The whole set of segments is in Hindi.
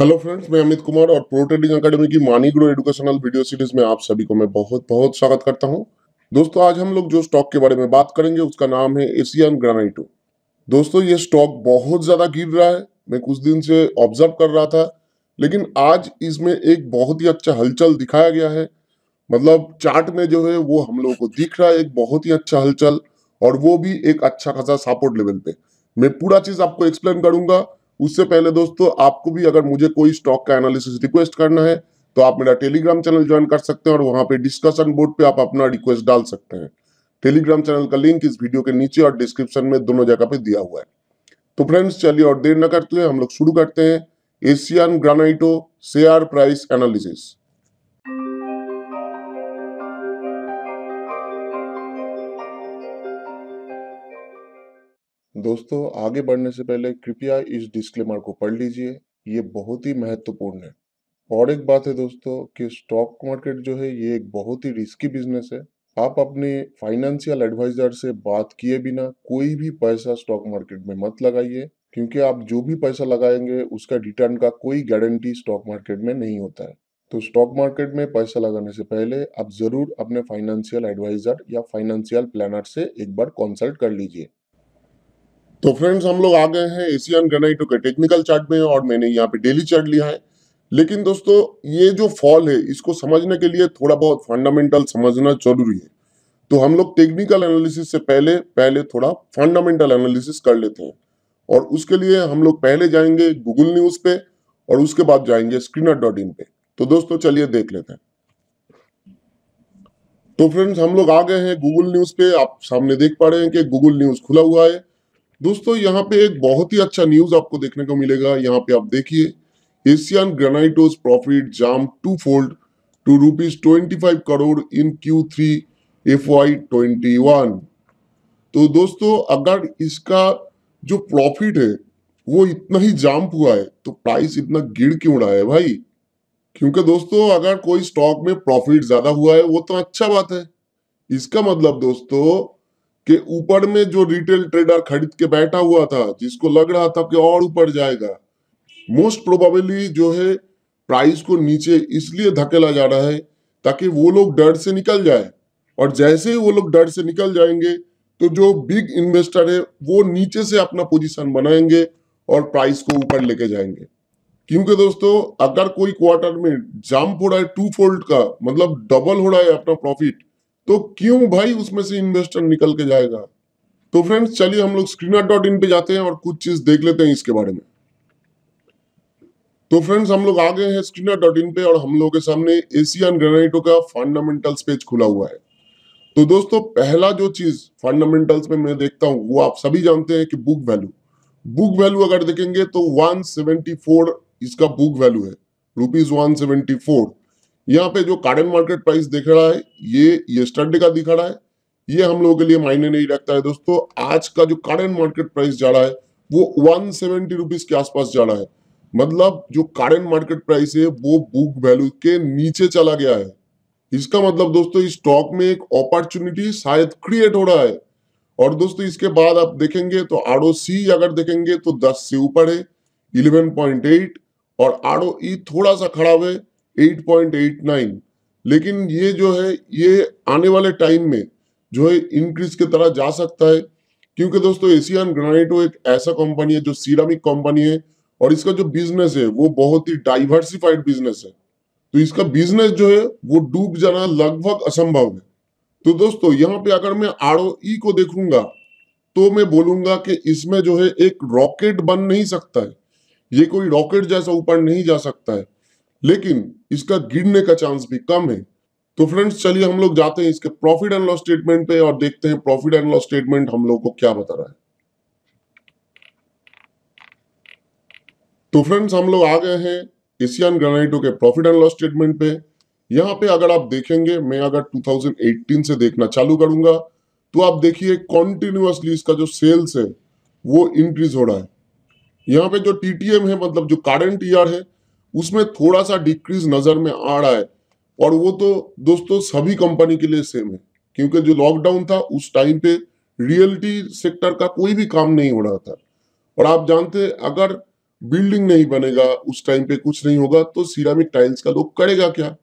हेलो फ्रेंड्स मैं अमित कुमार और प्रो ट्रेडिंग अकेडमी की मानी ग्रो एजुकेशनल वीडियो सीरीज में आप सभी को मैं बहुत बहुत स्वागत करता हूं दोस्तों आज हम लोग जो स्टॉक के बारे में बात करेंगे उसका नाम है एशियन ग्रानाइटो दोस्तों ये स्टॉक बहुत ज़्यादा गिर रहा है मैं कुछ दिन से ऑब्जर्व कर रहा था लेकिन आज इसमें एक बहुत ही अच्छा हलचल दिखाया गया है मतलब चार्ट में जो है वो हम लोगों को दिख रहा है एक बहुत ही अच्छा हलचल और वो भी एक अच्छा खासा सपोर्ट लेवल पे मैं पूरा चीज़ आपको एक्सप्लेन करूंगा उससे पहले दोस्तों आपको भी अगर मुझे कोई स्टॉक का एनालिसिस रिक्वेस्ट करना है तो आप मेरा टेलीग्राम चैनल ज्वाइन कर सकते हैं और वहां पे डिस्कशन बोर्ड पे आप अपना रिक्वेस्ट डाल सकते हैं टेलीग्राम चैनल का लिंक इस वीडियो के नीचे और डिस्क्रिप्शन में दोनों जगह पे दिया हुआ है तो फ्रेंड्स चलिए और देर न करते हुए हम लोग शुरू करते हैं Asian Granito share price analysis दोस्तों आगे बढ़ने से पहले कृपया इस डिस्क्लेमर को पढ़ लीजिए ये बहुत ही महत्वपूर्ण है और एक बात है दोस्तों कि स्टॉक मार्केट जो है ये एक बहुत ही रिस्की बिजनेस है आप अपने फाइनेंशियल एडवाइजर से बात किए बिना कोई भी पैसा स्टॉक मार्केट में मत लगाइए क्योंकि आप जो भी पैसा लगाएंगे उसका रिटर्न का कोई गारंटी स्टॉक मार्केट में नहीं होता है तो स्टॉक मार्केट में पैसा लगाने से पहले आप जरूर अपने फाइनेंशियल एडवाइजर या फाइनेंशियल प्लानर से एक बार कंसल्ट कर लीजिए तो फ्रेंड्स हम लोग आ गए हैं एशियन ग्रेनाइटो के टेक्निकल चार्ट में और मैंने यहाँ पे डेली चार्ट लिया है लेकिन दोस्तों ये जो फॉल है इसको समझने के लिए थोड़ा बहुत फंडामेंटल समझना जरूरी है तो हम लोग टेक्निकल एनालिसिस से पहले पहले थोड़ा फंडामेंटल एनालिसिस कर लेते हैं और उसके लिए हम लोग पहले जाएंगे गूगल न्यूज पे और उसके बाद जाएंगे स्क्रीनर डॉट इन पे तो दोस्तों चलिए देख लेते हैं तो फ्रेंड्स हम लोग आ गए हैं गूगल न्यूज पे आप सामने देख पा रहे हैं कि गूगल न्यूज खुला हुआ है दोस्तों यहाँ पे एक बहुत ही अच्छा न्यूज आपको देखने को मिलेगा यहाँ पे आप देखिए Asian Granito's profit jump two fold to rupees twenty five crore in Q three F Y twenty one तो दोस्तों अगर इसका जो प्रॉफिट है वो इतना ही जाम्प हुआ है तो प्राइस इतना गिर क्यों रहा है भाई क्योंकि दोस्तों अगर कोई स्टॉक में प्रॉफिट ज्यादा हुआ है वो तो अच्छा बात है इसका मतलब दोस्तों कि ऊपर में जो रिटेल ट्रेडर खरीद के बैठा हुआ था जिसको लग रहा था कि और ऊपर जाएगा मोस्ट प्रोबेबली जो है प्राइस को नीचे इसलिए धकेला जा रहा है ताकि वो लोग डर से निकल जाए और जैसे ही वो लोग डर से निकल जाएंगे तो जो बिग इन्वेस्टर है वो नीचे से अपना पोजीशन बनाएंगे और प्राइस को ऊपर लेके जाएंगे क्योंकि दोस्तों अगर कोई क्वार्टर में जंप हो रहा है टू फोल्ड का मतलब डबल हो रहा है अपना प्रॉफिट तो क्यों भाई उसमें से इन्वेस्टर निकल के जाएगा तो फ्रेंड्स चलिए हम लोग स्क्रीनर डॉट इन पे जाते हैं और कुछ चीज देख लेते हैं इसके बारे में तो फ्रेंड्स हम लोग आ गए हैं स्क्रीनर डॉट इन पे और हम लोगों के सामने एशियन ग्रेनाइटो का फंडामेंटल्स पेज खुला हुआ है तो दोस्तों पहला जो चीज फंडामेंटल्स में मैं देखता हूँ वो आप सभी जानते हैं कि बुक वैल्यू बुक वैल्यू अगर देखेंगे तो 174 इसका बुक वैल्यू है रुपीज 174 यहाँ पे जो कार्डन मार्केट प्राइस दिख रहा है ये ये स्टडी का दिख रहा है ये हम लोगों के लिए मायने नहीं रखता है दोस्तों आज का जो कार्डन मार्केट प्राइस जा रहा है वो वन सेवेंटी रुपीज के आसपास जा रहा है मतलब जो कार्डन मार्केट प्राइस है वो बुक वैल्यू के नीचे चला गया है इसका मतलब दोस्तों इस स्टॉक में एक अपॉर्चुनिटी शायद क्रिएट हो रहा है और दोस्तों इसके बाद आप देखेंगे तो आर अगर देखेंगे तो 10 से ऊपर है 11.8 और आर e थोड़ा सा खराब है 8.89 लेकिन ये जो है ये आने वाले टाइम में जो है इंक्रीज की तरह जा सकता है क्योंकि दोस्तों एशियन ग्रेनाइटो एक ऐसा कंपनी है जो सीरामिक कंपनी है और इसका जो बिजनेस है वो बहुत ही डाइवर्सिफाइड बिजनेस है तो इसका बिजनेस जो है वो डूब जाना लगभग असंभव है तो दोस्तों यहाँ पे अगर मैं आर e को देखूंगा तो मैं बोलूंगा कि इसमें जो है एक रॉकेट बन नहीं सकता है ये कोई रॉकेट जैसा ऊपर नहीं जा सकता है लेकिन इसका गिरने का चांस भी कम है तो फ्रेंड्स चलिए हम लोग जाते हैं इसके प्रॉफिट एंड लॉस स्टेटमेंट पे और देखते हैं प्रॉफिट एंड लॉस स्टेटमेंट हम लोग को क्या बता रहा है तो फ्रेंड्स हम लोग आ गए हैं एशियन ग्रेनाइटो के प्रॉफिट एंड लॉस स्टेटमेंट पे यहाँ पे अगर आप देखेंगे मैं अगर 2018 से देखना चालू करूंगा तो आप देखिए कॉन्टिन्यूसली इसका जो सेल्स है वो इंक्रीज हो रहा है यहाँ पे जो टीटीएम है मतलब जो कारंट ईयर है उसमें थोड़ा सा डिक्रीज नजर में आ रहा है और वो तो दोस्तों सभी कंपनी के लिए सेम है क्योंकि जो लॉकडाउन था उस टाइम पे रियल्टी सेक्टर का कोई भी काम नहीं हो रहा था और आप जानते अगर बिल्डिंग नहीं बनेगा उस टाइम पे कुछ नहीं होगा तो सीरामिक टाइल्स का लोग करेगा क्या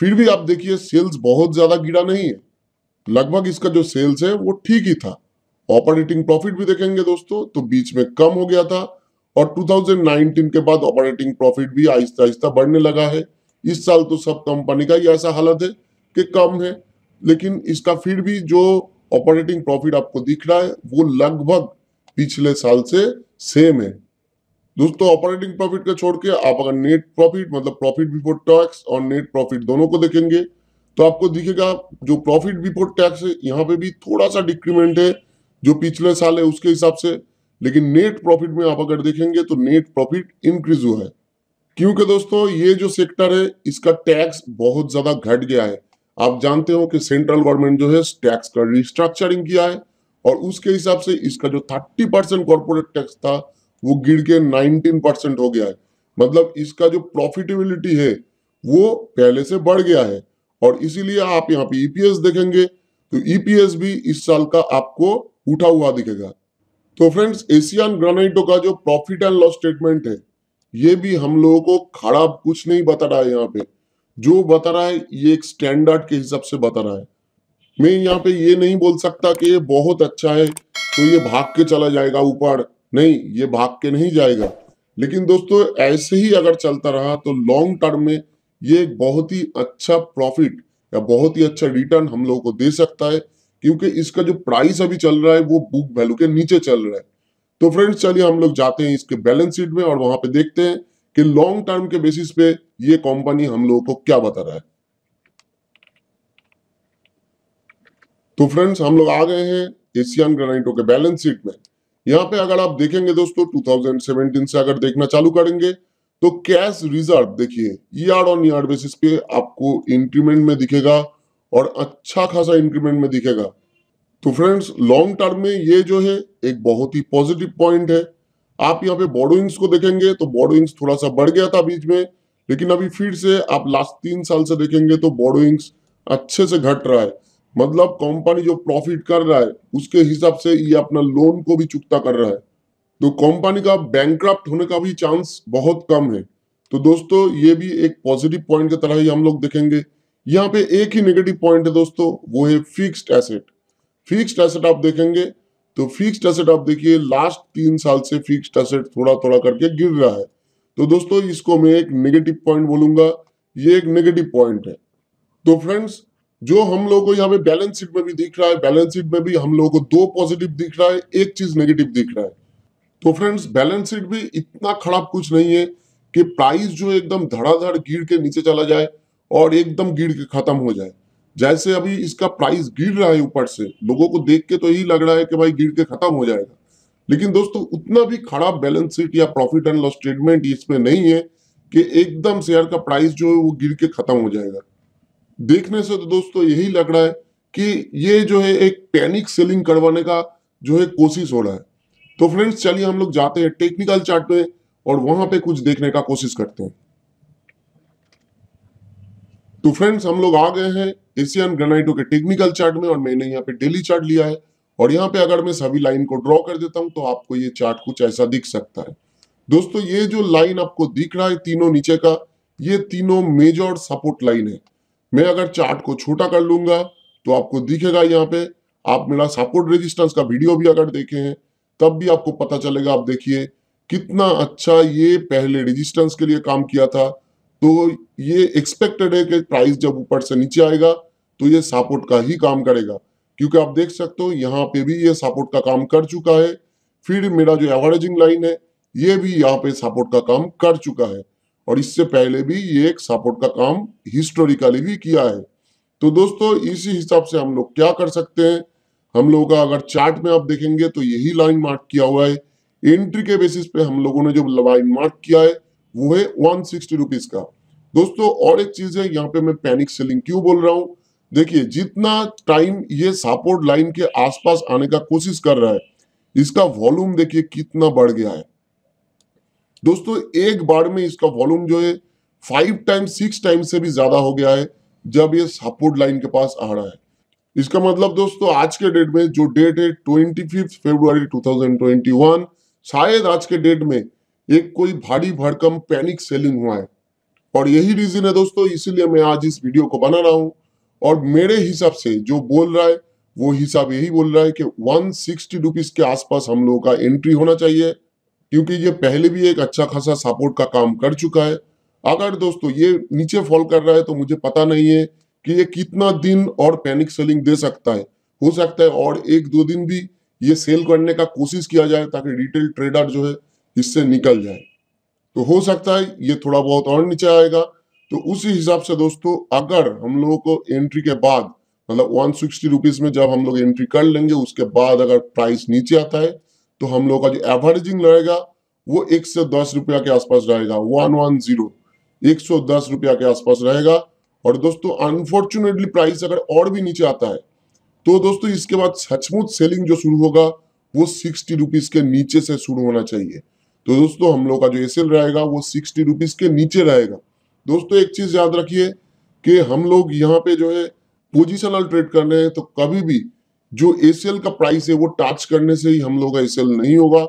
फिर भी आप देखिए सेल्स बहुत ज्यादा गिरा नहीं है लगभग इसका जो सेल्स है वो ठीक ही था ऑपरेटिंग प्रॉफिट भी देखेंगे दोस्तों तो बीच में कम हो गया था और 2019 के बाद ऑपरेटिंग प्रॉफिट भी आहिस्ता आहिस्ता बढ़ने लगा है इस साल तो सब कंपनी का ही ऐसा हालत है कि कम है लेकिन इसका फिर भी जो ऑपरेटिंग प्रॉफिट आपको दिख रहा है वो लगभग पिछले साल से सेम है दोस्तों ऑपरेटिंग प्रॉफिट का छोड़ के आप अगर नेट प्रॉफिट मतलब प्रॉफिट बिफोर टैक्स और नेट प्रॉफिट दोनों को देखेंगे तो आपको दिखेगा जो प्रॉफिट बिफोर टैक्स है यहाँ पे भी थोड़ा सा डिक्रीमेंट है जो पिछले साल है उसके हिसाब से लेकिन नेट प्रॉफिट में आप अगर देखेंगे तो नेट प्रॉफिट इंक्रीज हुआ है क्योंकि दोस्तों ये जो सेक्टर है इसका टैक्स बहुत ज्यादा घट गया है आप जानते हो कि सेंट्रल गवर्नमेंट जो है टैक्स का रिस्ट्रक्चरिंग किया है और उसके हिसाब से इसका जो थर्टी परसेंट कॉर्पोरेट टैक्स था वो गिर के नाइनटीन परसेंट हो गया है मतलब इसका जो प्रॉफिटेबिलिटी है वो पहले से बढ़ गया है और इसीलिए आप यहाँ पे ईपीएस e देखेंगे तो ईपीएस e भी इस साल का आपको उठा हुआ दिखेगा तो फ्रेंड्स एशियन ग्रेनाइटो का जो प्रॉफिट एंड लॉस स्टेटमेंट है ये भी हम लोगों को खड़ा कुछ नहीं बता रहा है यहाँ पे जो बता रहा है ये एक स्टैंडर्ड के हिसाब से बता रहा है मैं यहाँ पे ये नहीं बोल सकता कि ये बहुत अच्छा है तो ये भाग के चला जाएगा ऊपर नहीं ये भाग के नहीं जाएगा लेकिन दोस्तों ऐसे ही अगर चलता रहा तो लॉन्ग टर्म में ये एक बहुत ही अच्छा प्रॉफिट या बहुत ही अच्छा रिटर्न हम लोगों को दे सकता है क्योंकि इसका जो प्राइस अभी चल रहा है वो बुक वैल्यू के नीचे चल रहा है तो फ्रेंड्स चलिए हम लोग जाते हैं इसके बैलेंस शीट में और वहां पे देखते हैं कि लॉन्ग टर्म के बेसिस पे ये कंपनी हम लोगों को क्या बता रहा है तो फ्रेंड्स हम लोग आ गए हैं एशियन ग्रेनाइटो के बैलेंस शीट में यहाँ पे अगर आप देखेंगे दोस्तों 2017 से अगर देखना चालू करेंगे तो कैश रिजर्व देखिए ईयर ऑन ईयर बेसिस पे आपको इंक्रीमेंट में दिखेगा और अच्छा खासा इंक्रीमेंट में दिखेगा तो फ्रेंड्स लॉन्ग टर्म में ये जो है एक बहुत ही पॉजिटिव पॉइंट है आप यहाँ पे बॉडोइंग्स को देखेंगे तो बॉडोइंग्स थोड़ा सा बढ़ गया था बीच में लेकिन अभी फिर से आप लास्ट तीन साल से देखेंगे तो बॉडोइंग्स अच्छे से घट रहा है मतलब कंपनी जो प्रॉफिट कर रहा है उसके हिसाब से ये अपना लोन को भी चुकता कर रहा है तो कंपनी का बैंक होने का भी चांस बहुत कम है तो दोस्तों ये भी एक पॉजिटिव पॉइंट की तरह ही हम लोग देखेंगे यहाँ पे एक ही नेगेटिव पॉइंट है दोस्तों वो है फिक्स्ड एसेट फिक्स्ड एसेट आप देखेंगे तो फिक्स्ड एसेट आप देखिए लास्ट तीन साल से फिक्स्ड एसेट थोड़ा थोड़ा करके गिर रहा है तो दोस्तों इसको मैं एक नेगेटिव पॉइंट बोलूंगा ये एक नेगेटिव पॉइंट है तो फ्रेंड्स जो हम लोग को यहाँ पे बैलेंस शीट में भी दिख रहा है बैलेंस शीट में भी हम लोग को दो पॉजिटिव दिख रहा है एक चीज नेगेटिव दिख रहा है तो फ्रेंड्स बैलेंस शीट भी इतना खराब कुछ नहीं है कि प्राइस जो एकदम धड़ाधड़ गिर के नीचे चला जाए और एकदम गिर के खत्म हो जाए जैसे अभी इसका प्राइस गिर रहा है ऊपर से लोगों को देख के तो यही लग रहा है कि भाई गिर के खत्म हो जाएगा लेकिन दोस्तों उतना भी खराब बैलेंस शीट या प्रॉफिट एंड लॉस स्टेटमेंट इसमें नहीं है कि एकदम शेयर का प्राइस जो है वो गिर के खत्म हो जाएगा देखने से तो दोस्तों यही लग रहा है कि ये जो है एक पैनिक सेलिंग करवाने का जो है कोशिश हो रहा है तो फ्रेंड्स चलिए हम लोग जाते हैं टेक्निकल चार्ट पे और वहां पे कुछ देखने का कोशिश करते हैं तो फ्रेंड्स हम लोग आ गए हैं एशियन ग्रेनाइटो के टेक्निकल चार्ट में और मैंने यहाँ पे डेली चार्ट लिया है और यहाँ पे अगर मैं सभी लाइन को ड्रॉ कर देता हूँ तो आपको ये चार्ट कुछ ऐसा दिख सकता है दोस्तों ये जो लाइन आपको दिख रहा है तीनों नीचे का ये तीनों मेजर सपोर्ट लाइन है मैं अगर चार्ट को छोटा कर लूंगा तो आपको दिखेगा यहाँ पे आप मेरा सपोर्ट रेजिस्टेंस का वीडियो भी अगर देखे हैं तब भी आपको पता चलेगा आप देखिए कितना अच्छा ये पहले रेजिस्टेंस के लिए काम किया था तो ये एक्सपेक्टेड है कि प्राइस जब ऊपर से नीचे आएगा तो ये सपोर्ट का ही काम करेगा क्योंकि आप देख सकते हो यहाँ पे भी ये सपोर्ट का काम कर चुका है फिर मेरा जो एवरेजिंग लाइन है ये भी यहाँ पे सपोर्ट का काम कर चुका है और इससे पहले भी ये एक सपोर्ट का काम हिस्टोरिकली भी किया है तो दोस्तों इसी हिसाब से हम लोग क्या कर सकते हैं हम लोगों का अगर चार्ट में आप देखेंगे तो यही लाइन मार्क किया हुआ है एंट्री के बेसिस पे हम लोगों ने जो लाइन मार्क किया है वो है 160 रुपीस का दोस्तों और एक चीज है यहाँ पे मैं पैनिक सेलिंग क्यों बोल रहा हूँ देखिए जितना टाइम ये सपोर्ट लाइन के आसपास आने का कोशिश कर रहा है इसका वॉल्यूम देखिए कितना बढ़ गया है दोस्तों एक बार में इसका वॉल्यूम जो है फाइव टाइम सिक्स टाइम से भी ज्यादा हो गया है जब ये सपोर्ट लाइन के पास आ रहा है इसका मतलब दोस्तों आज के डेट में जो डेट है ट्वेंटी फिफ्थ फेब्रुआरी टू शायद आज के डेट में एक कोई भारी भरकम पैनिक सेलिंग हुआ है और यही रीजन है दोस्तों इसीलिए मैं आज इस वीडियो को बना रहा हूँ और मेरे हिसाब से जो बोल रहा है वो हिसाब यही बोल रहा है कि वन सिक्सटी के आसपास हम लोगों का एंट्री होना चाहिए क्योंकि ये पहले भी एक अच्छा खासा सपोर्ट का काम कर चुका है अगर दोस्तों ये नीचे फॉल कर रहा है तो मुझे पता नहीं है कि ये कितना दिन और पैनिक सेलिंग दे सकता है हो सकता है और एक दो दिन भी ये सेल करने का कोशिश किया जाए ताकि रिटेल ट्रेडर जो है इससे निकल जाए तो हो सकता है ये थोड़ा बहुत और नीचे आएगा तो उसी हिसाब से दोस्तों अगर हम लोगों को एंट्री के बाद मतलब वन सिक्सटी रुपीज में जब हम लोग एंट्री कर लेंगे उसके बाद अगर प्राइस नीचे आता है तो हम लोगों का जो एवरेजिंग रहेगा वो एक सौ दस रुपया के आसपास रहेगा वन वन जीरो एक सौ दस रुपया के आसपास रहेगा और दोस्तों अनफॉर्चुनेटली प्राइस अगर और भी नीचे आता है तो दोस्तों इसके बाद सचमुच सेलिंग जो शुरू होगा वो सिक्सटी रुपीज के नीचे से शुरू होना चाहिए तो दोस्तों हम लोग का जो एस रहेगा वो सिक्सटी रुपीज़ के नीचे रहेगा दोस्तों एक चीज़ याद रखिए कि हम लोग यहाँ पे जो है पोजिशनल ट्रेड कर रहे हैं तो कभी भी जो एस का प्राइस है वो टच करने से ही हम लोग का एस नहीं होगा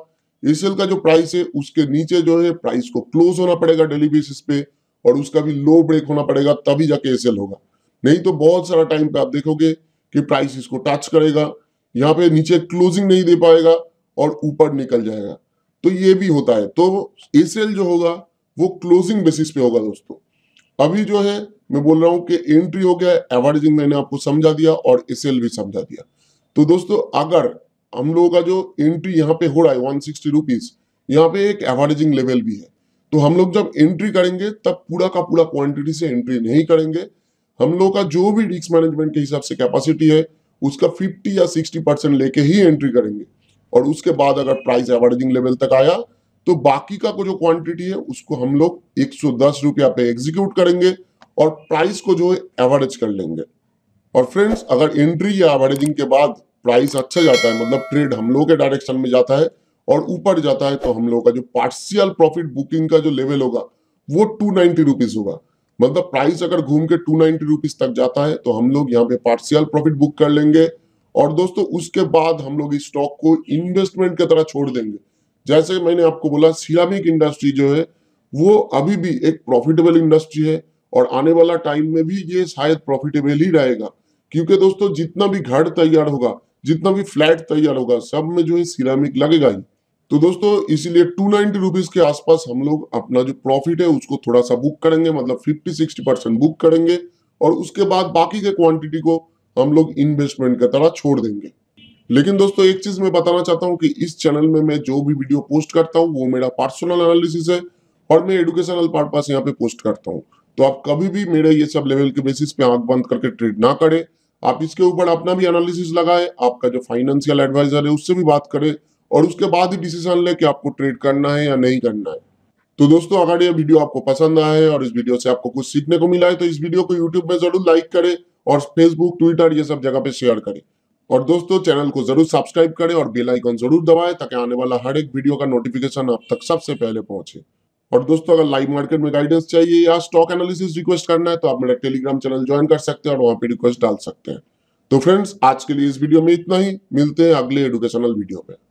एस का जो प्राइस है उसके नीचे जो है प्राइस को क्लोज होना पड़ेगा डेली बेसिस पे और उसका भी लो ब्रेक होना पड़ेगा तभी जाके एस होगा नहीं तो बहुत सारा टाइम पे आप देखोगे कि प्राइस इसको टच करेगा यहाँ पे नीचे क्लोजिंग नहीं दे पाएगा और ऊपर निकल जाएगा तो ये भी होता है तो एसीएल जो होगा वो क्लोजिंग बेसिस पे होगा दोस्तों अभी जो है मैं बोल रहा हूं कि एंट्री हो गया एवरेजिंग मैंने आपको समझा दिया और एसीएल भी समझा दिया तो दोस्तों अगर हम लोगों का जो एंट्री यहाँ पे हो रहा है वन सिक्सटी रुपीज यहाँ पे एक एवरेजिंग लेवल भी है तो हम लोग जब एंट्री करेंगे तब पूरा का पूरा क्वांटिटी से एंट्री नहीं करेंगे हम लोग का जो भी रिस्क मैनेजमेंट के हिसाब से कैपेसिटी है उसका 50 या 60 परसेंट लेके ही एंट्री करेंगे और उसके बाद अगर प्राइस एवरेजिंग लेवल तक आया तो बाकी का जो क्वांटिटी है उसको हम लोग एक सौ दस रुपया पे एग्जीक्यूट करेंगे और प्राइस को जो है एवरेज कर लेंगे और फ्रेंड्स अगर एंट्री या एवरेजिंग के बाद प्राइस अच्छा जाता है मतलब ट्रेड हम लोग के डायरेक्शन में जाता है और ऊपर जाता है तो हम लोग का जो पार्शियल प्रॉफिट बुकिंग का जो लेवल होगा वो टू नाइनटी रुपीज होगा मतलब प्राइस अगर घूम के टू नाइनटी रुपीज तक जाता है तो हम लोग यहाँ पे पार्शियल प्रॉफिट बुक कर लेंगे और दोस्तों उसके बाद हम लोग इस स्टॉक को इन्वेस्टमेंट की तरह छोड़ देंगे जैसे मैंने आपको बोला सीरामिक इंडस्ट्री जो है वो अभी भी एक प्रॉफिटेबल इंडस्ट्री है और आने वाला टाइम में भी ये शायद प्रॉफिटेबल ही रहेगा क्योंकि दोस्तों जितना भी घर तैयार होगा जितना भी फ्लैट तैयार होगा सब में जो है सीरामिक लगेगा ही तो दोस्तों इसीलिए टू नाइनटी के आसपास हम लोग अपना जो प्रॉफिट है उसको थोड़ा सा बुक करेंगे मतलब फिफ्टी सिक्सटी बुक करेंगे और उसके बाद बाकी के क्वांटिटी को हम लोग इन्वेस्टमेंट का तरह छोड़ देंगे लेकिन दोस्तों एक चीज मैं बताना चाहता हूँ कि इस चैनल में मैं जो भी वीडियो पोस्ट करता हूँ वो मेरा पर्सनल एनालिसिस है और मैं एडुकेशनल पर्पज यहाँ पे पोस्ट करता हूँ तो आप कभी भी मेरे ये सब लेवल के बेसिस पे आंख बंद करके ट्रेड ना करें आप इसके ऊपर अपना भी एनालिसिस लगाए आपका जो फाइनेंशियल एडवाइजर है उससे भी बात करें और उसके बाद ही डिसीजन ले कि आपको ट्रेड करना है या नहीं करना है तो दोस्तों अगर ये वीडियो आपको पसंद आया है और इस वीडियो से आपको कुछ सीखने को मिला है तो इस वीडियो को यूट्यूब में जरूर लाइक करें और फेसबुक ट्विटर ये सब जगह पे शेयर करें और दोस्तों चैनल को जरूर सब्सक्राइब करें और बेल आइकन जरूर दबाएं ताकि आने वाला हर एक वीडियो का नोटिफिकेशन आप तक सबसे पहले पहुंचे और दोस्तों अगर लाइव मार्केट में गाइडेंस चाहिए या स्टॉक एनालिसिस रिक्वेस्ट करना है तो आप मेरा टेलीग्राम चैनल ज्वाइन कर सकते हैं और वहां पे रिक्वेस्ट डाल सकते हैं तो फ्रेंड्स आज के लिए इस वीडियो में इतना ही मिलते हैं अगले एडुकेशनल वीडियो में